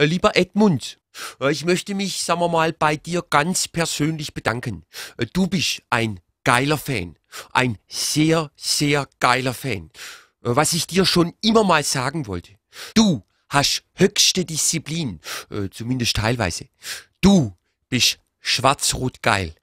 Äh, lieber Edmund, äh, ich möchte mich, sagen wir mal, bei dir ganz persönlich bedanken. Äh, du bist ein geiler Fan. Ein sehr, sehr geiler Fan. Was ich dir schon immer mal sagen wollte. Du hast höchste Disziplin. Zumindest teilweise. Du bist schwarz-rot geil.